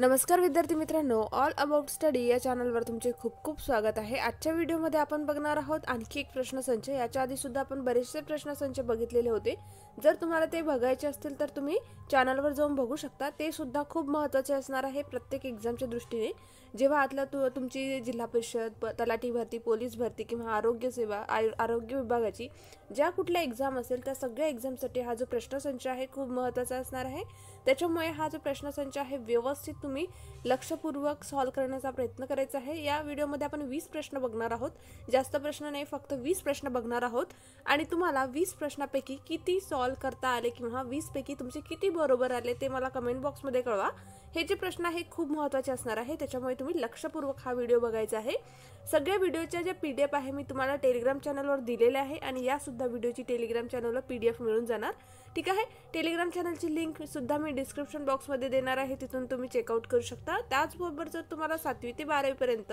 नमस्कार विद्यार्थी मित्रांनो ऑल अबाउट स्टडी या चॅनलवर तुमचे खूप खूप स्वागत आहे आजच्या व्हिडिओमध्ये आपण बघणार आहोत आणखी एक प्रश्न संच, याच्या आधी सुद्धा आपण बरेचसे प्रश्न संच बघितलेले होते जर तुम्हाला ते बघायचे असतील तर तुम्ही चॅनलवर जाऊन बघू शकता ते सुद्धा खूप महत्त्वाचे असणार आहे प्रत्येक एक्झामच्या दृष्टीने जेव्हा आता तु तुमची जिल्हा परिषद तलाठी भरती पोलीस भरती किंवा आरोग्य सेवा आरोग्य विभागाची ज्या कुठल्या एक्झाम असेल त्या सगळ्या एक्झामसाठी हा जो प्रश्नसंच आहे खूप महत्त्वाचा असणार आहे त्याच्यामुळे हा जो प्रश्नसंच आहे व्यवस्थित तुम्ही लक्षपूर्वक सॉल्व करण्याचा प्रयत्न करायचा आहे या व्हिडिओमध्ये आपण वीस प्रश्न बघणार आहोत जास्त प्रश्न नाही फक्त वीस प्रश्न बघणार आहोत आणि तुम्हाला वीस प्रश्नापैकी किती सॉल्व सॉल्व करता आले किंवा वीसपैकी तुमचे किती बरोबर आले ते मला कमेंट बॉक्समध्ये कळवा हे जे प्रश्न आहे खूप महत्त्वाचे असणार आहे त्याच्यामुळे तुम्ही लक्षपूर्वक हा व्हिडिओ बघायचा आहे सगळ्या व्हिडिओच्या जे पी डी एफ आहे मी तुम्हाला टेलिग्राम चॅनलवर दिलेल्या आहे आणि यासुद्धा व्हिडिओची टेलिग्राम चॅनलवर पी डी एफ मिळून जाणार ठीक आहे टेलिग्राम चॅनलची लिंक सुद्धा मी डिस्क्रिप्शन बॉक्समध्ये देणार आहे तिथून तुम्ही चेकआउट करू शकता त्याचबरोबर जर तुम्हाला सातवी ते बारावीपर्यंत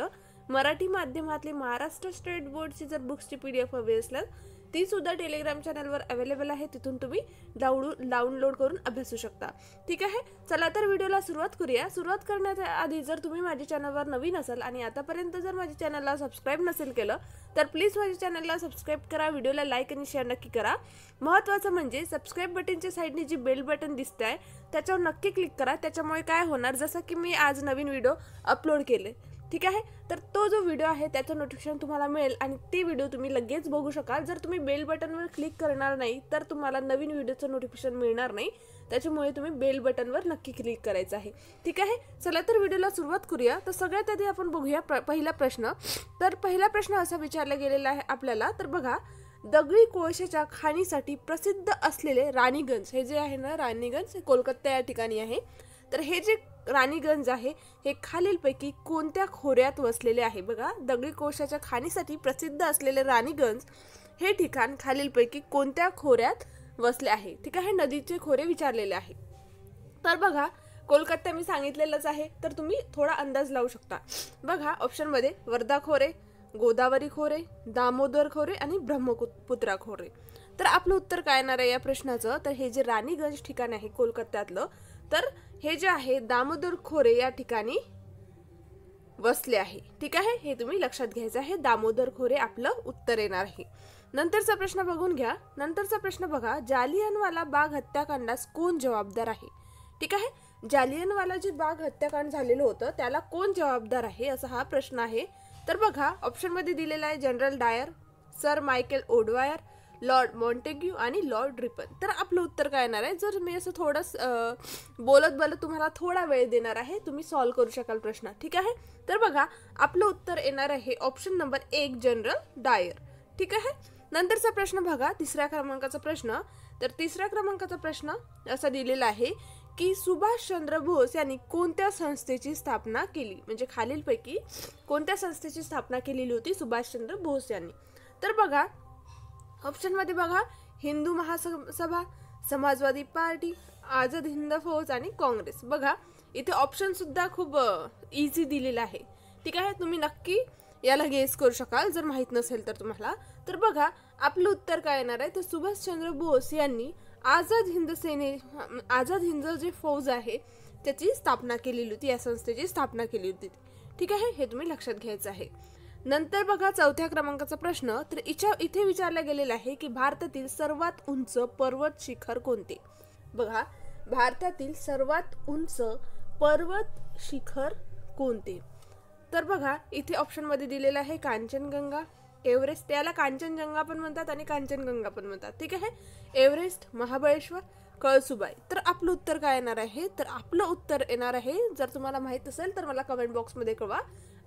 मराठी माध्यमातले महाराष्ट्र स्टेट बोर्डची जर बुक्सची पी डी एफ हवी असल्यास ती सुद्धा टेलिग्राम चॅनलवर अवेलेबल आहे तिथून तुम्ही डाऊनलोड डाउनलोड करून अभ्यासू शकता ठीक आहे चला तर व्हिडिओला सुरुवात करूया सुरुवात करण्याच्या आधी जर तुम्ही माझ्या चॅनलवर नवीन असाल आणि आतापर्यंत जर माझ्या चॅनलला सबस्क्राईब नसेल केलं तर प्लीज माझ्या चॅनलला सबस्क्राईब करा व्हिडिओला लाईक आणि शेअर नक्की करा महत्त्वाचं म्हणजे सबस्क्राईब बटनच्या साईडने जी बेल बटन दिसतंय त्याच्यावर नक्की क्लिक करा त्याच्यामुळे काय होणार जसं की मी आज नवीन व्हिडिओ अपलोड केले ठीक आहे तर तो जो व्हिडिओ आहे त्याचं नोटिफिकेशन तुम्हाला मिळेल आणि ती व्हिडिओ तुम्ही लगेच बघू शकाल जर तुम्ही बेल बटनवर क्लिक करणार नाही तर तुम्हाला नवीन व्हिडिओचं नोटिफिकेशन मिळणार नाही त्याच्यामुळे तुम्ही बेल बटनवर नक्की क्लिक करायचं आहे ठीक आहे चला तर व्हिडिओला सुरुवात करूया तर सगळ्यात आधी आपण बघूया प्र पहिला प्रश्न तर पहिला प्रश्न असा विचारला गेलेला आहे आपल्याला तर बघा दगडी कोळशाच्या खाणीसाठी प्रसिद्ध असलेले राणीगंज हे जे आहे ना राणीगंज हे कोलकाता या ठिकाणी आहे तर हे जे राणीगंज आहे हे खालीलपैकी कोणत्या खोऱ्यात वसलेले आहे बघा दगडी कोशाच्या खाणीसाठी प्रसिद्ध असलेले राणीगंज हे ठिकाण खालीलपैकी कोणत्या खोऱ्यात वसले आहे ठीक आहे नदीचे खोरे विचारलेले आहे तर बघा कोलकाता मी सांगितलेलंच आहे तर तुम्ही थोडा अंदाज लावू शकता बघा ऑप्शनमध्ये वर्धा खोरे गोदावरी खोरे दामोदर खोरे आणि ब्रह्मपुत्रा खोरे तर आपलं उत्तर काय येणार आहे या प्रश्नाचं तर हे जे राणीगंज ठिकाण आहे कोलकात्यातलं तर हे जे आहे दामोदर खोरे या ठिकाणी वसले आहे ठीक आहे हे तुम्ही लक्षात घ्यायचं आहे दामोदर खोरे आपलं उत्तर येणार आहे नंतरचा प्रश्न बघून घ्या नंतरचा प्रश्न बघा जालियनवाला बाग हत्याकांडास कोण जबाबदार आहे ठीक आहे जालियनवाला जे बाग हत्याकांड झालेलं होतं त्याला कोण जबाबदार आहे असा हा प्रश्न आहे तर बघा ऑप्शनमध्ये दिलेला आहे general Dyer sir Michael O'Dwyer lord Montagu आणि लॉर्ड रिपन तर आपलं उत्तर काय येणार आहे जर मी असं थोडंस बोलत बोलत तुम्हाला थोडा वेळ देणार आहे तुम्ही सॉल्व करू शकाल प्रश्न ठीक आहे तर बघा आपलं उत्तर येणार आहे ऑप्शन नंबर एक जनरल डायर ठीक आहे नंतरचा प्रश्न बघा तिसऱ्या क्रमांकाचा प्रश्न तर तिसऱ्या क्रमांकाचा प्रश्न असा दिलेला आहे की सुभाषचंद्र बोस यांनी कोणत्या संस्थेची स्थापना केली म्हणजे खालीलपैकी कोणत्या संस्थेची स्थापना केलेली होती सुभाषचंद्र बोस यांनी तर बघा ऑप्शनमध्ये बघा हिंदू महासभा समाजवादी पार्टी आझाद हिंद फौज आणि काँग्रेस बघा इथे ऑप्शनसुद्धा खूप इझी दिलेला आहे ठीक आहे तुम्ही नक्की याला गेस करू शकाल जर माहीत नसेल तर तुम्हाला तर बघा आपलं उत्तर काय येणार आहे तर सुभाषचंद्र बोस यांनी आझाद हिंद सेने आझाद हिंद जे फौज आहे त्याची स्थापना केलेली होती या संस्थेची स्थापना केली होती ठीक आहे हे तुम्ही लक्षात घ्यायचं आहे नंतर बघा चौथ्या क्रमांकाचा प्रश्न तर इच्या इथे विचारला गेलेला आहे की भारतातील सर्वात उंच पर्वत शिखर कोणते बघा भारतातील सर्वात उंच पर्वत शिखर कोणते तर बघा इथे ऑप्शनमध्ये दिलेलं आहे कांचनगंगा एव्हरेस्ट त्याला कांचनजंगा पण म्हणतात आणि कांचनगंगा पण म्हणतात ठीक आहे एव्हरेस्ट महाबळेश्वर कळसुबाई तर आपलं उत्तर काय येणार आहे तर आपलं उत्तर येणार आहे जर तुम्हाला माहीत असेल तर मला कमेंट बॉक्समध्ये कळवा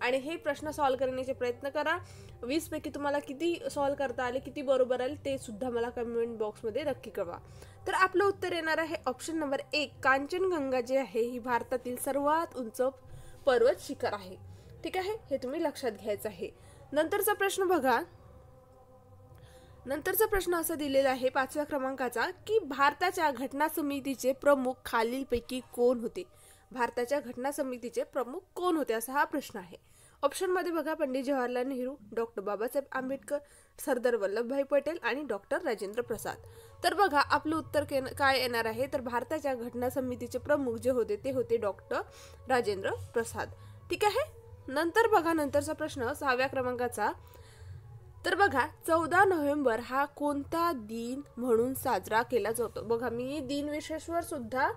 आणि हे प्रश्न सॉल्व करण्याचे प्रयत्न करा वीसपैकी तुम्हाला किती सॉल्व करता आले किती बरोबर आले ते सुद्धा मला कमेंट बॉक्समध्ये नक्की कळवा तर आपलं उत्तर येणार आहे ऑप्शन नंबर एक कांचनगंगा जे आहे ही भारतातील सर्वात उंच पर्वत शिखर आहे ठीक आहे हे तुम्ही लक्षात घ्यायचं आहे नंतरचा प्रश्न बघा नंतरचा प्रश्न असा दिलेला आहे पाचव्या क्रमांकाचा की भारताच्या घटना समितीचे प्रमुख खालीलपैकी कोण होते भारताच्या घटना समितीचे प्रमुख कोण होते असा हा प्रश्न आहे ऑप्शनमध्ये बघा पंडित जवाहरलाल नेहरू डॉक्टर बाबासाहेब आंबेडकर सरदार वल्लभभाई पटेल आणि डॉक्टर राजेंद्र प्रसाद तर बघा आपलं उत्तर काय येणार आहे तर भारताच्या घटना समितीचे प्रमुख जे होते ते होते डॉक्टर राजेंद्र प्रसाद ठीक आहे नंतर बघा नंतरचा प्रश्न सहाव्या क्रमांकाचा तर बघा चौदा नोव्हेंबर हा कोणता दिन म्हणून साजरा केला जातो बघा मी दिन विशेषवर सुद्धा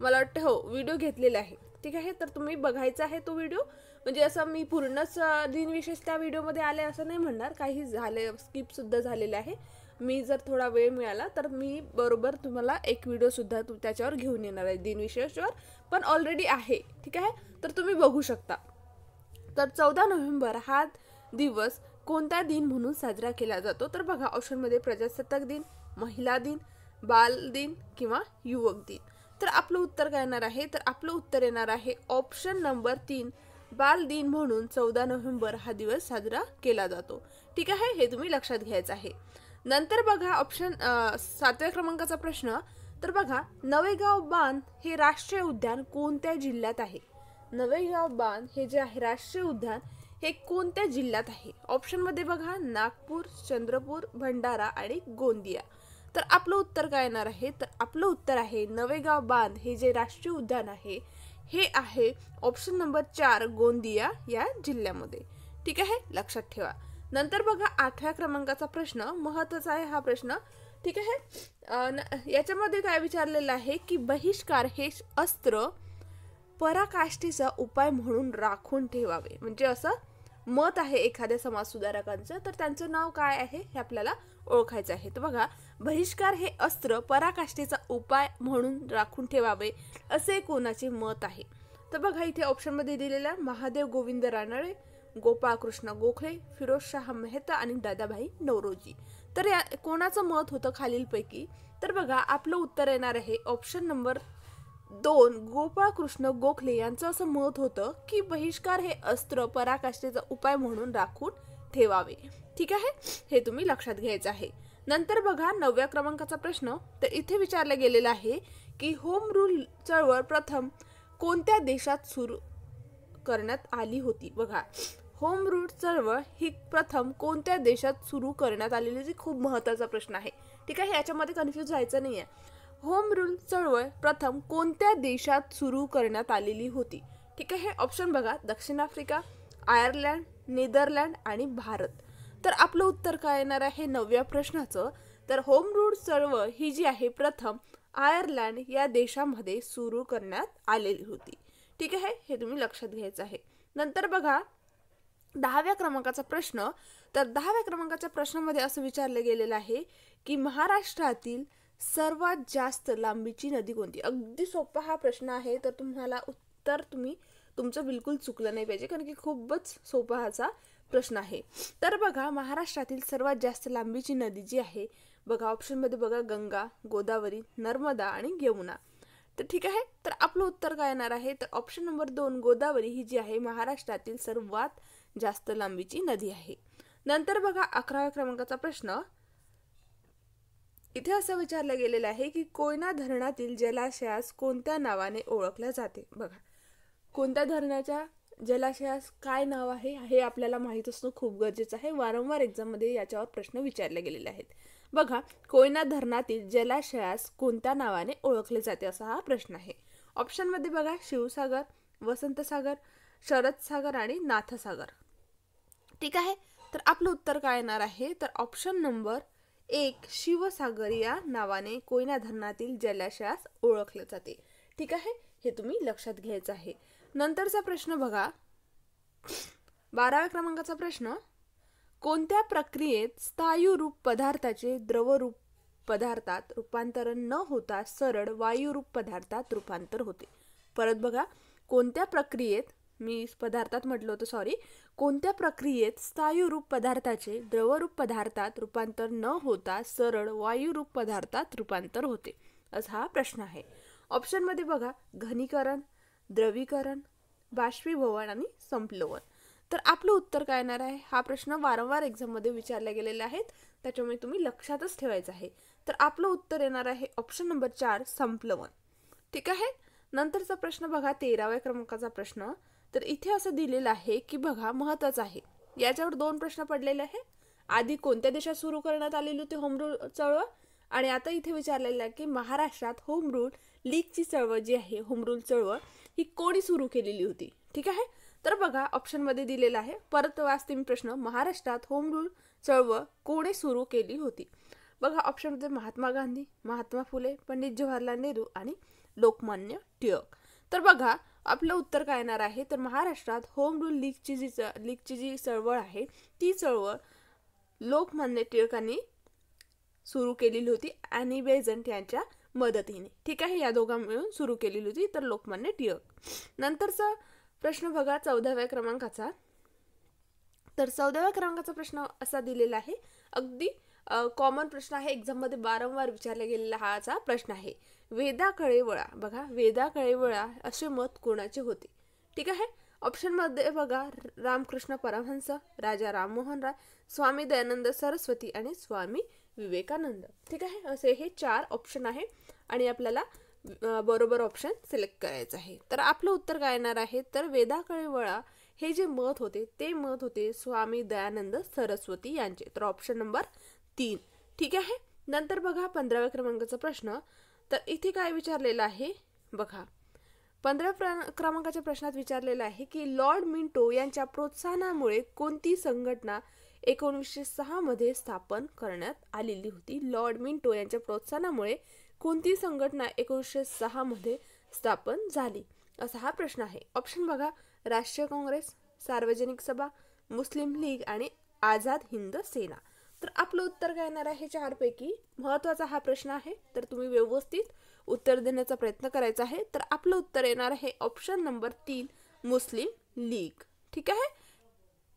मला वाटतं हो व्हिडिओ घेतलेला आहे ठीक आहे तर तुम्ही बघायचा आहे तो व्हिडिओ म्हणजे असं मी पूर्णच दिनविशेष त्या व्हिडिओमध्ये आले असं नाही म्हणणार काही झाले स्किपसुद्धा झालेले आहे मी जर थोडा वेळ मिळाला तर मी बरोबर तुम्हाला एक व्हिडिओसुद्धा तु त्याच्यावर घेऊन येणार आहे दिनविशेषवर पण ऑलरेडी आहे ठीक आहे तर तुम्ही बघू शकता तर चौदा नोव्हेंबर हा दिवस कोणता दिन म्हणून साजरा केला जातो तर बघा ऑप्शनमध्ये प्रजासत्ताक दिन महिला दिन बाल दिन किंवा युवक दिन तर आपलं उत्तर काय येणार आहे तर आपलं उत्तर येणार आहे ऑप्शन नंबर तीन बाल दिन म्हणून चौदा नोव्हेंबर हा दिवस साजरा केला जातो ठीक आहे हे तुम्ही लक्षात घ्यायचं आहे नंतर बघा ऑप्शन सातव्या क्रमांकाचा प्रश्न तर बघा नवेगाव बांध हे राष्ट्रीय उद्यान कोणत्या जिल्ह्यात आहे नवेगाव बांध हे जे आहे राष्ट्रीय उद्यान हे कोणत्या जिल्ह्यात आहे ऑप्शनमध्ये बघा नागपूर चंद्रपूर भंडारा आणि गोंदिया तर आपलं उत्तर काय येणार आहे तर आपलं उत्तर आहे नवेगाव बांध हे जे राष्ट्रीय उद्यान आहे हे आहे ऑप्शन नंबर चार गोंदिया या जिल्ह्यामध्ये ठीक आहे लक्षात ठेवा नंतर बघा आठव्या क्रमांकाचा प्रश्न महत्त्वाचा आहे हा प्रश्न ठीक आहे याच्यामध्ये काय विचारलेलं आहे की बहिष्कार हे अस्त्र पराकाष्ठीचा उपाय म्हणून राखून ठेवावे म्हणजे असं मत आहे एखाद्या समाजसुधारकांचं तर त्यांचं नाव काय आहे हे आपल्याला ओळखायचं आहे तर बघा बहिष्कार हे अस्त्र पराकाष्ठेचा उपाय म्हणून राखून ठेवावे असे कोणाचे मत आहे तर बघा इथे ऑप्शनमध्ये दिलेल्या महादेव गोविंद रानळे गोपाळकृष्ण गोखले फिरोज शाह मेहता आणि दादाभाई नवरोजी तर या कोणाचं मत होतं खालीलपैकी तर बघा आपलं उत्तर येणार आहे ऑप्शन नंबर दोन गोपाळकृष्ण गोखले यांचं असं मत होतं की बहिष्कार हे अस्त्र पराकाष्ठेचा उपाय म्हणून राखून ठेवावे ठीक आहे हे तुम्ही लक्षात घ्यायचं आहे नंतर बघा नवव्या क्रमांकाचा प्रश्न तर इथे विचारला गेलेला आहे की होम रूल चळवळ प्रथम कोणत्या देशात सुरू करण्यात आली होती बघा होम रूल चळवळ ही प्रथम कोणत्या देशात सुरू करण्यात आलेली खूप महत्त्वाचा प्रश्न आहे ठीक आहे याच्यामध्ये कन्फ्यूज व्हायचं नाही आहे होम रूल चळवळ प्रथम कोणत्या देशात सुरू करण्यात आलेली होती ठीक आहे हे ऑप्शन बघा दक्षिण आफ्रिका आयर्लंड नेदरलँड आणि भारत तर आपलं उत्तर काय येणार आहे नवव्या प्रश्नाचं तर होम रूल चळवळ ही जी आहे प्रथम आयर्लंड या देशामध्ये सुरू करण्यात आलेली होती ठीक आहे हे तुम्ही लक्षात घ्यायचं आहे नंतर बघा दहाव्या क्रमांकाचा प्रश्न तर दहाव्या क्रमांकाच्या प्रश्नामध्ये असं विचारलं गेलेलं आहे की महाराष्ट्रातील सर्वात जास्त लांबीची नदी कोणती अगदी सोपा हा प्रश्न आहे तर तुम्हाला उत्तर तुम्ही तुमचं बिलकुल चुकलं नाही पाहिजे कारण की खूपच सोपा हाचा प्रश्न आहे तर बघा महाराष्ट्रातील सर्वात जास्त लांबीची नदी जी आहे बघा ऑप्शनमध्ये बघा गंगा गोदावरी नर्मदा आणि यमुना तर ठीक आहे तर आपलं उत्तर काय येणार आहे तर ऑप्शन नंबर दोन गोदावरी ही जी आहे महाराष्ट्रातील सर्वात जास्त लांबीची नदी आहे नंतर बघा अकराव्या क्रमांकाचा प्रश्न इथे असं विचारलं गेलेलं आहे की कोयना धरणातील जलाशयास कोणत्या नावाने ओळखल्या जाते बघा कोणत्या धरणाच्या जलाशयास काय नाव आहे हे आपल्याला माहीत असणं खूप गरजेचं आहे वारंवार एक्झाममध्ये याच्यावर प्रश्न विचारले गेलेले आहेत बघा कोयना धरणातील जलाशयास कोणत्या नावाने ओळखले जाते असा हा प्रश्न आहे ऑप्शनमध्ये बघा शिवसागर वसंतसागर शरद सागर आणि नाथसागर ठीक आहे तर आपलं उत्तर काय येणार आहे तर ऑप्शन नंबर एक शिवसागर या नावाने कोयना धरणातील जलाशयास ओळखले जाते ठीक आहे हे तुम्ही लक्षात घ्यायचं आहे नंतरचा प्रश्न बघा बाराव्या क्रमांकाचा प्रश्न कोणत्या प्रक्रियेत स्थायुरूप पदार्थाचे द्रवरूप पदार्थात रूपांतरण न होता सरळ वायुरूप पदार्थात रूपांतर होते परत बघा कोणत्या प्रक्रियेत मी पदार्थात म्हटलं होतं सॉरी कोणत्या प्रक्रियेत स्थायुरूप पदार्थाचे द्रवरूप पदार्थात रूपांतर न होता सरळ वायुरूप पदार्थात रूपांतर होते असा हा प्रश्न आहे ऑप्शनमध्ये बघा घनीकरण द्रवीकरण बाष्पीभवन आणि संप्लवन तर आपलं उत्तर काय येणार आहे हा प्रश्न वारंवार एक्झाममध्ये विचारला गेलेला आहेत त्याच्यामुळे तुम्ही लक्षातच ठेवायचं आहे तर आपलं उत्तर येणार आहे ऑप्शन नंबर चार संप्लवन ठीक आहे नंतरचा प्रश्न बघा तेराव्या क्रमांकाचा प्रश्न तर इथे असं दिलेलं आहे की बघा महत्वाचं आहे याच्यावर दोन प्रश्न पडलेले आहे आधी कोणत्या देशात सुरू करण्यात आलेली होती होम रूल चळवळ आणि आता इथे विचारलेलं आहे की महाराष्ट्रात होम रूल लीगची चळवळ जी आहे होम रूल चळवळ ही कोणी सुरू केलेली होती ठीक आहे तर बघा ऑप्शनमध्ये दिलेला आहे परत वास्तविक मी प्रश्न महाराष्ट्रात होम रूल चळवळ कोणी सुरू केली होती बघा ऑप्शनमध्ये महात्मा गांधी महात्मा फुले पंडित जवाहरलाल नेहरू आणि लोकमान्य टिळक तर बघा आपलं उत्तर काय येणार आहे तर महाराष्ट्रात होम रूल लीगची जी लीगची जी चळवळ आहे ती चळवळ लोकमान्य टिळकांनी सुरू केलेली होती आणि बेझंट यांच्या मदतीने ठीक आहे या दोघां मिळून सुरू केलेली होती तर लोकमान्य टिळक नंतरचा प्रश्न बघा चौदाव्या क्रमांकाचा तर चौदाव्या क्रमांकाचा प्रश्न असा दिलेला आहे अगदी कॉमन प्रश्न आहे एक्झाममध्ये वारंवार विचारला गेलेला असा प्रश्न आहे वेदा कळेवळा बघा वेदा कळेवळा असे मत कोणाचे होते ठीक आहे ऑप्शनमध्ये बघा रामकृष्ण परमहंस राजा राममोहन राय स्वामी दयानंद सरस्वती आणि स्वामी विवेकानंद ठीक आहे असे हे चार ऑप्शन आहे आणि आपल्याला बरोबर ऑप्शन सिलेक्ट करायचं आहे तर आपलं उत्तर काय येणार आहे तर वेदा कळेवळा हे जे मत होते ते मत होते स्वामी दयानंद सरस्वती यांचे तर ऑप्शन नंबर तीन ठीक आहे नंतर बघा पंधराव्या क्रमांकाचा प्रश्न तर इथे काय विचारलेलं आहे बघा पंधरा प्र क्रमांकाच्या प्रश्नात विचारलेलं आहे की लॉर्ड मिंटो यांच्या प्रोत्साहनामुळे कोणती संघटना एकोणीसशे सहामध्ये स्थापन करण्यात आलेली होती लॉर्ड मिंटो यांच्या प्रोत्साहनामुळे कोणती संघटना एकोणीसशे सहामध्ये स्थापन झाली असा हा प्रश्न आहे ऑप्शन बघा राष्ट्रीय काँग्रेस सार्वजनिक सभा मुस्लिम लीग आणि आझाद हिंद सेना तर आपलं उत्तर काय येणार आहे चारपैकी महत्त्वाचा हा प्रश्न आहे तर तुम्ही व्यवस्थित उत्तर देण्याचा प्रयत्न करायचा आहे तर आपलं उत्तर येणार आहे ऑप्शन नंबर तीन मुस्लिम लीग ठीक आहे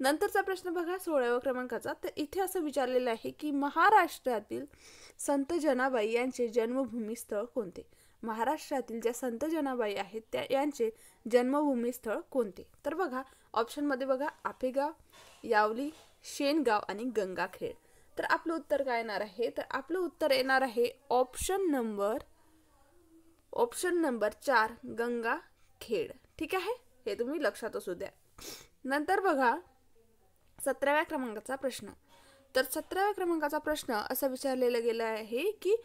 नंतरचा प्रश्न बघा सोळाव्या क्रमांकाचा तर इथे असं विचारलेलं आहे की महाराष्ट्रातील संत जनाबाई यांचे जन्मभूमी स्थळ कोणते महाराष्ट्रातील ज्या संत जनाबाई आहेत त्या यांचे जन्मभूमी स्थळ कोणते तर बघा ऑप्शनमध्ये बघा आपेगाव यावली शेनगाव आणि गंगाखेड तर आपलं उत्तर काय येणार आहे तर आपलं उत्तर येणार आहे ऑप्शन नंबर ऑप्शन नंबर चार गंगा खेड ठीक आहे हे तुम्ही लक्षात असू द्या नंतर बघा सतराव्या क्रमांकाचा प्रश्न तर सतराव्या क्रमांकाचा प्रश्न असा विचारलेला गेला आहे की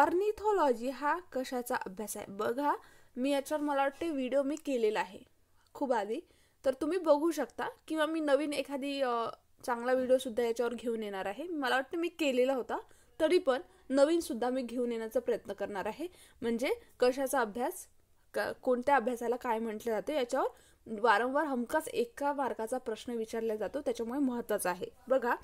ऑर्निथॉलॉजी हा कशाचा अभ्यास आहे बघा मी याच्यावर मला वाटते व्हिडिओ मी केलेला आहे खूप आधी तर तुम्ही बघू शकता किंवा मी नवीन एखादी चांगला व्हिडिओसुद्धा याच्यावर घेऊन येणार आहे मला वाटतं मी केलेला होता तरी पण नवीनसुद्धा मी घेऊन येण्याचा प्रयत्न करणार आहे म्हणजे कशाचा अभ्यास कोणत्या अभ्यासाला काय म्हटलं जातं याच्यावर वारंवार हमखास एका मार्काचा प्रश्न विचारला जातो त्याच्यामुळे महत्त्वाचा आहे बघा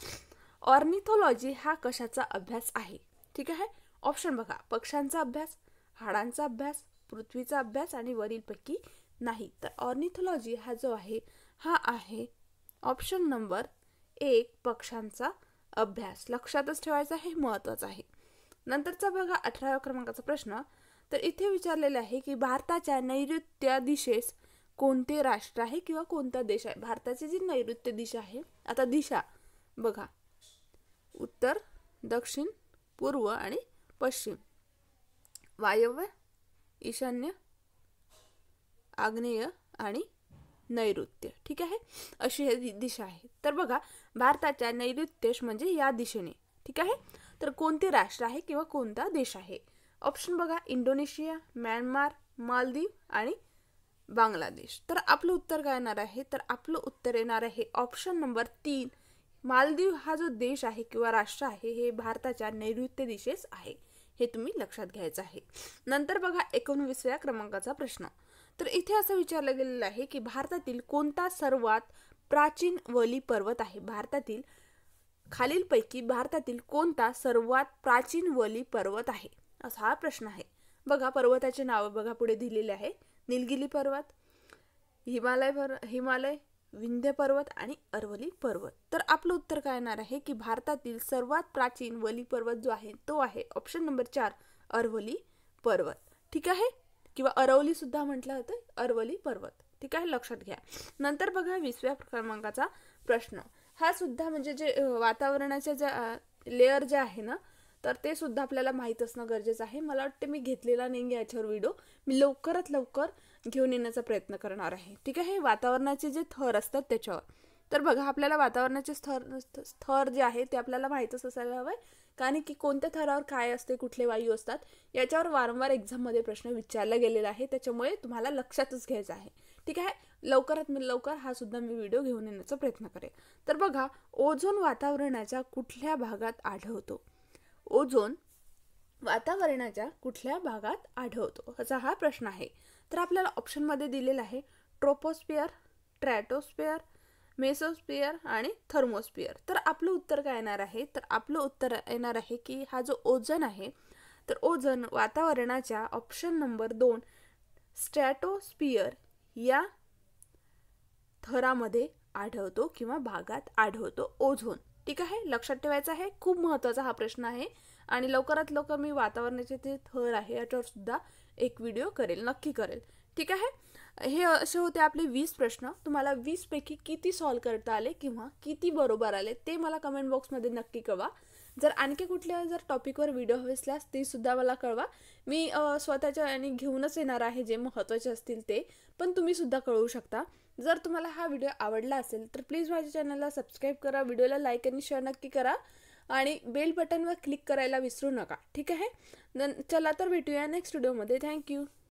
ऑर्निथोलॉजी हा कशाचा अभ्यास आहे ठीक आहे ऑप्शन बघा पक्ष्यांचा अभ्यास हाडांचा अभ्यास पृथ्वीचा अभ्यास आणि वरीलपैकी नाही तर ऑर्निथोलॉजी हा जो आहे हा आहे ऑप्शन नंबर एक पक्षांचा अभ्यास लक्षातच ठेवायचा हे महत्त्वाचं आहे नंतरचा बघा अठराव्या क्रमांकाचा प्रश्न तर इथे विचारलेला आहे की भारताच्या नैऋत्य दिशेस कोणते राष्ट्र आहे किंवा कोणता देश आहे भारताची जी नैऋत्य दिशा आहे आता दिशा बघा उत्तर दक्षिण पूर्व आणि पश्चिम वायव्य ईशान्य आग्नेय आणि नैऋत्य ठीक आहे अशी हे दिशा आहे तर बघा भारताच्या नैऋत्यश म्हणजे या दिशेने ठीक आहे तर कोणते राष्ट्र आहे किंवा कोणता देश आहे ऑप्शन बघा इंडोनेशिया म्यानमार मालदीव आणि बांगलादेश तर आपलं उत्तर काय येणार आहे तर आपलं उत्तर येणार आहे ऑप्शन नंबर तीन मालदीव हा जो देश आहे किंवा राष्ट्र आहे हे भारताच्या नैऋत्य दिशेस आहे हे तुम्ही लक्षात घ्यायचं आहे नंतर बघा एकोणवीसव्या क्रमांकाचा प्रश्न तर इथे असं विचारलं गेलेलं आहे की भारतातील कोणता सर्वात प्राचीन वली पर्वत आहे भारतातील खालीलपैकी भारतातील कोणता सर्वात प्राचीन वली पर्वत आहे असा हा प्रश्न आहे बघा पर्वताचे नाव बघा पुढे दिलेले आहे निलगिरी पर्वत हिमालय पर हिमालय विंध्य पर्वत आणि अरवली पर्वत तर आपलं उत्तर काय येणार आहे की भारतातील सर्वात प्राचीन वली पर्वत जो आहे तो आहे ऑप्शन नंबर चार अरवली पर्वत ठीक आहे किंवा सुद्धा म्हटलं जातं अरवली पर्वत ठीक आहे लक्षात घ्या नंतर बघा विसव्या क्रमांकाचा प्रश्न हा सुद्धा म्हणजे जे वातावरणाच्या ज्या लेअर जे आहे ना तर ते सुद्धा आपल्याला माहीत असणं गरजेचं आहे मला वाटते मी घेतलेला नाही याच्यावर व्हिडिओ मी लवकरात लवकर घेऊन येण्याचा प्रयत्न करणार आहे ठीक आहे वातावरणाचे जे थर असतात त्याच्यावर तर बघा आपल्याला वातावरणाचे स्थर स्थर जे आहे ते आपल्याला माहीतच असायला हवं आहे कारण की कोणत्या थरावर काय असते कुठले वायू असतात याच्यावर वारंवार एक्झाममध्ये प्रश्न विचारला गेलेला आहे त्याच्यामुळे तुम्हाला लक्षातच घ्यायचं आहे ठीक आहे लवकरात लवकर हा सुद्धा मी व्हिडिओ घेऊन येण्याचा प्रयत्न करेन तर बघा ओझोन वातावरणाच्या कुठल्या भागात आढळतो ओझोन वातावरणाच्या कुठल्या भागात आढळतो असा हा प्रश्न आहे तर आपल्याला ऑप्शनमध्ये दिलेला आहे ट्रोपोस्पियर ट्रॅटोस्पियर मेसोस्पियर आणि थर्मोस्पियर तर आपलं उत्तर काय येणार आहे तर आपलं उत्तर येणार आहे की हा जो ओझन आहे तर ओझन वातावरणाच्या ऑप्शन नंबर दोन स्ट्रॅटोस्पियर या थरामध्ये आढळतो किंवा भागात आढळतो ओझोन ठीक आहे लक्षात ठेवायचं आहे खूप महत्त्वाचा हा प्रश्न आहे आणि लवकरात लवकर मी वातावरणाचे जे थर आहे याच्यावर सुद्धा एक व्हिडिओ करेल नक्की करेल ठीक आहे हे असे होते आपले वीस प्रश्न तुम्हाला वीसपैकी किती सॉल्व करता आले किंवा किती बरोबर आले ते मला कमेंट बॉक्समध्ये नक्की कळवा जर आणखी कुठल्या जर टॉपिकवर व्हिडिओ हवे असल्यास ते सुद्धा मला कळवा मी स्वतःच्या आणि घेऊनच येणार आहे जे महत्त्वाचे असतील ते पण तुम्ही सुद्धा कळवू शकता जर तुम्हाला हा व्हिडिओ आवडला असेल तर प्लीज माझ्या चॅनलला सबस्क्राईब करा व्हिडिओला लाईक आणि शेअर नक्की करा आणि बेल बटनवर क्लिक करायला विसरू नका ठीक आहे न चला तर भेटूया नेक्स्ट व्हिडिओमध्ये थँक्यू